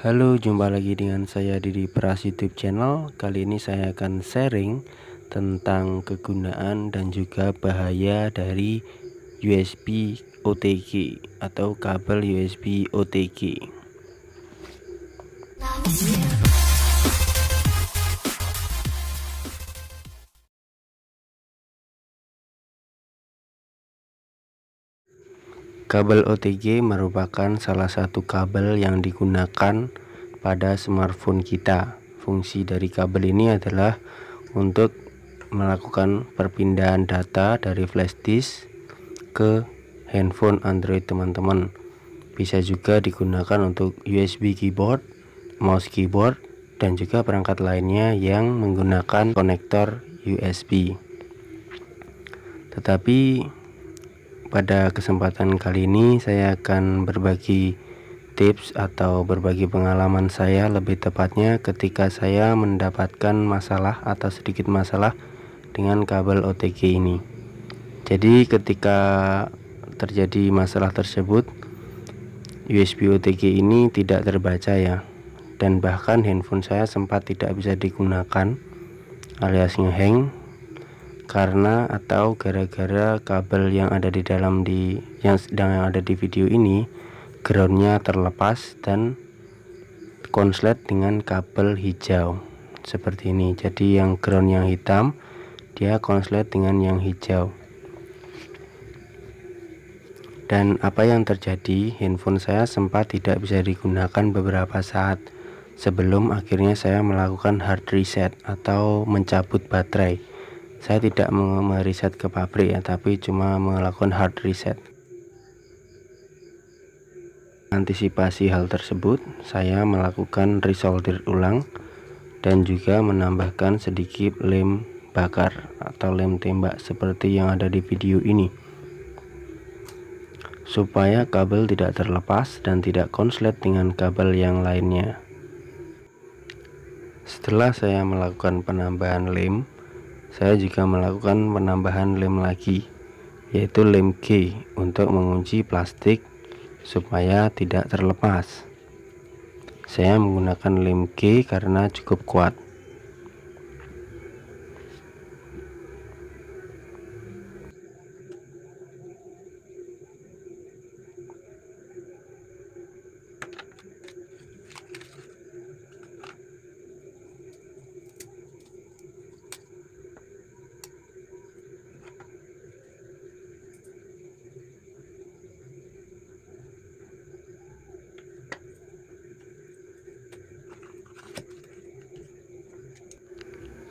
Halo, jumpa lagi dengan saya Didi Pras YouTube channel. Kali ini saya akan sharing tentang kegunaan dan juga bahaya dari USB OTG atau kabel USB OTG. Kabel OTG merupakan salah satu kabel yang digunakan pada smartphone kita. Fungsi dari kabel ini adalah untuk melakukan perpindahan data dari flash disk ke handphone Android teman-teman. Bisa juga digunakan untuk USB keyboard, mouse keyboard, dan juga perangkat lainnya yang menggunakan konektor USB. Tetapi pada kesempatan kali ini saya akan berbagi tips atau berbagi pengalaman saya lebih tepatnya ketika saya mendapatkan masalah atau sedikit masalah dengan kabel OTG ini. Jadi ketika terjadi masalah tersebut USB OTG ini tidak terbaca ya dan bahkan handphone saya sempat tidak bisa digunakan alias ngehang karena atau gara-gara kabel yang ada di dalam di yang sedang yang ada di video ini groundnya terlepas dan konslet dengan kabel hijau seperti ini jadi yang ground yang hitam dia konslet dengan yang hijau dan apa yang terjadi handphone saya sempat tidak bisa digunakan beberapa saat sebelum akhirnya saya melakukan hard reset atau mencabut baterai saya tidak meriset ke pabrik ya tapi cuma melakukan hard reset antisipasi hal tersebut saya melakukan resolder ulang dan juga menambahkan sedikit lem bakar atau lem tembak seperti yang ada di video ini supaya kabel tidak terlepas dan tidak konslet dengan kabel yang lainnya setelah saya melakukan penambahan lem saya juga melakukan penambahan lem lagi yaitu lem G untuk mengunci plastik supaya tidak terlepas saya menggunakan lem G karena cukup kuat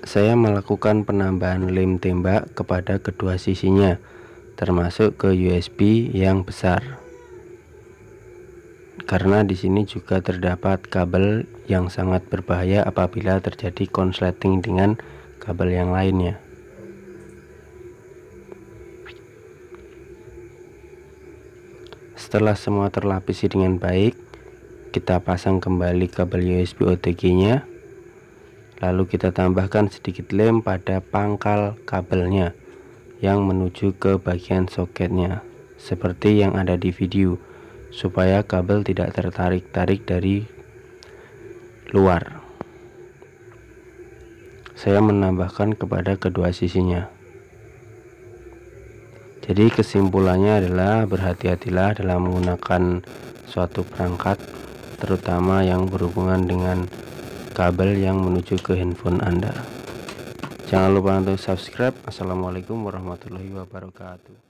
saya melakukan penambahan lem tembak kepada kedua sisinya termasuk ke USB yang besar karena di sini juga terdapat kabel yang sangat berbahaya apabila terjadi konsleting dengan kabel yang lainnya setelah semua terlapisi dengan baik kita pasang kembali kabel USB OTG nya lalu kita tambahkan sedikit lem pada pangkal kabelnya yang menuju ke bagian soketnya seperti yang ada di video supaya kabel tidak tertarik-tarik dari luar saya menambahkan kepada kedua sisinya jadi kesimpulannya adalah berhati-hatilah dalam menggunakan suatu perangkat terutama yang berhubungan dengan kabel yang menuju ke handphone Anda. Jangan lupa untuk subscribe. Assalamualaikum warahmatullahi wabarakatuh.